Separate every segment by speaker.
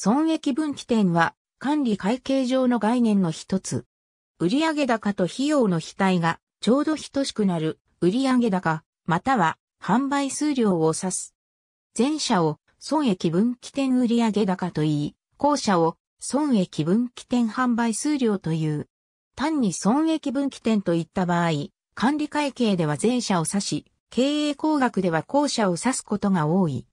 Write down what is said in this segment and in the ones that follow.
Speaker 1: 損益分岐点は管理会計上の概念の一つ。売上高と費用の額対がちょうど等しくなる売上高、または販売数量を指す。前者を損益分岐点売上高と言い、後者を損益分岐点販売数量という。単に損益分岐点といった場合、管理会計では前者を指し、経営工学では後者を指すことが多い。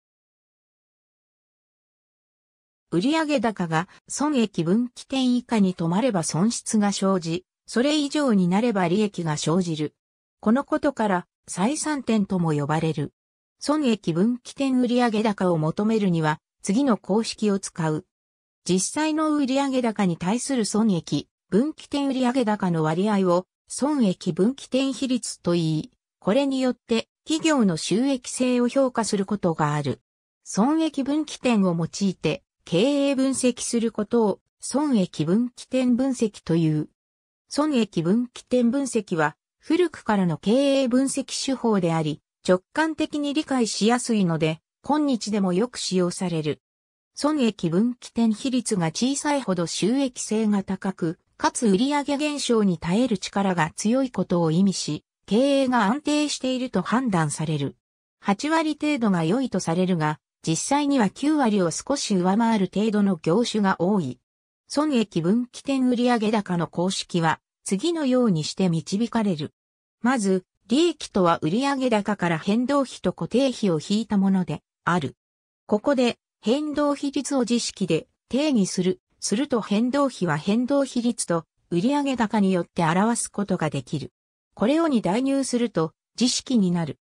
Speaker 1: 売上高が損益分岐点以下に止まれば損失が生じ、それ以上になれば利益が生じる。このことから、採算点とも呼ばれる。損益分岐点売上高を求めるには、次の公式を使う。実際の売上高に対する損益、分岐点売上高の割合を損益分岐点比率と言い、これによって企業の収益性を評価することがある。損益分岐点を用いて経営分析することを損益分岐点分析という。損益分岐点分析は古くからの経営分析手法であり、直感的に理解しやすいので、今日でもよく使用される。損益分岐点比率が小さいほど収益性が高く、かつ売上減少に耐える力が強いことを意味し、経営が安定していると判断される。8割程度が良いとされるが、実際には9割を少し上回る程度の業種が多い。損益分岐点売上高の公式は次のようにして導かれる。まず、利益とは売上高から変動費と固定費を引いたものである。ここで変動比率を知式で定義する。すると変動費は変動比率と売上高によって表すことができる。これをに代入すると知式になる。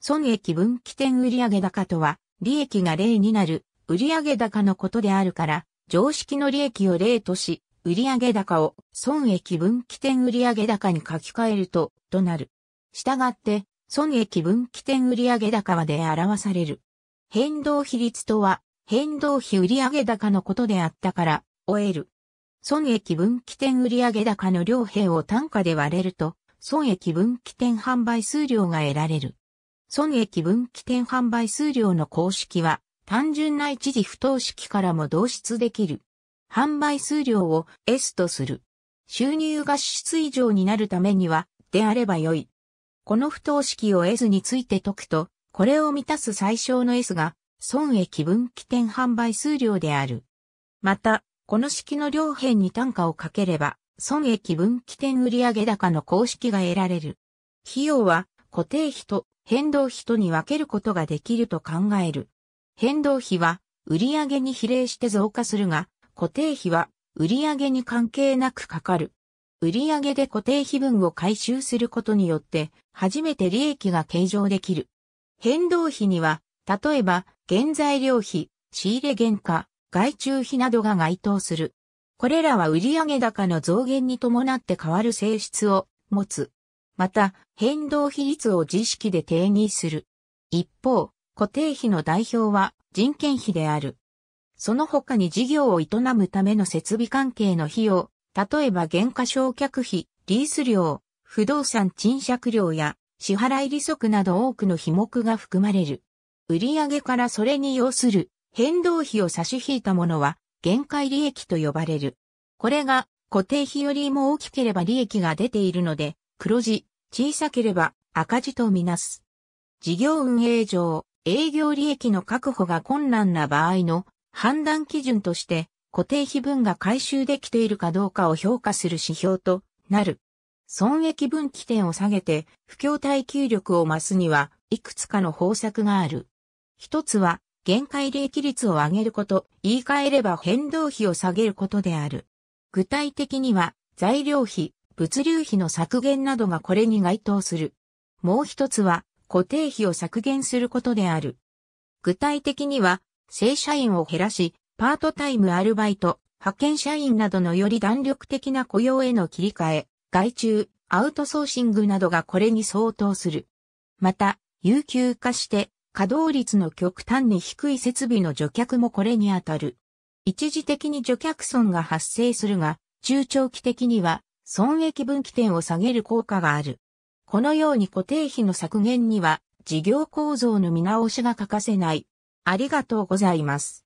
Speaker 1: 損益分岐点売上高とは利益が例になる売上高のことであるから、常識の利益を例とし、売上高を損益分岐点売上高に書き換えると、となる。したがって、損益分岐点売上高まで表される。変動比率とは、変動比売上高のことであったから、終える。損益分岐点売上高の両辺を単価で割れると、損益分岐点販売数量が得られる。損益分岐点販売数量の公式は、単純な一時不等式からも導出できる。販売数量を S とする。収入が支出以上になるためには、であればよい。この不等式を S について解くと、これを満たす最小の S が、損益分岐点販売数量である。また、この式の両辺に単価をかければ、損益分岐点売上高の公式が得られる。費用は固定費と変動費とに分けることができると考える。変動費は売上に比例して増加するが、固定費は売上に関係なくかかる。売上で固定費分を回収することによって、初めて利益が計上できる。変動費には、例えば、原材料費、仕入れ原価、外注費などが該当する。これらは売上高の増減に伴って変わる性質を持つ。また、変動比率を自意識で定義する。一方、固定費の代表は人件費である。その他に事業を営むための設備関係の費用、例えば減価償却費、リース料、不動産賃借料や支払い利息など多くの費目が含まれる。売上からそれに要する変動費を差し引いたものは限界利益と呼ばれる。これが固定費よりも大きければ利益が出ているので、黒字、小さければ赤字とみなす。事業運営上、営業利益の確保が困難な場合の判断基準として固定費分が回収できているかどうかを評価する指標となる。損益分岐点を下げて不況耐久力を増すにはいくつかの方策がある。一つは限界利益率を上げること、言い換えれば変動費を下げることである。具体的には材料費、物流費の削減などがこれに該当する。もう一つは、固定費を削減することである。具体的には、正社員を減らし、パートタイムアルバイト、派遣社員などのより弾力的な雇用への切り替え、外注、アウトソーシングなどがこれに相当する。また、有給化して、稼働率の極端に低い設備の除却もこれに当たる。一時的に除却損が発生するが、中長期的には損益分岐点を下げる効果がある。このように固定費の削減には事業構造の見直しが欠かせない。ありがとうございます。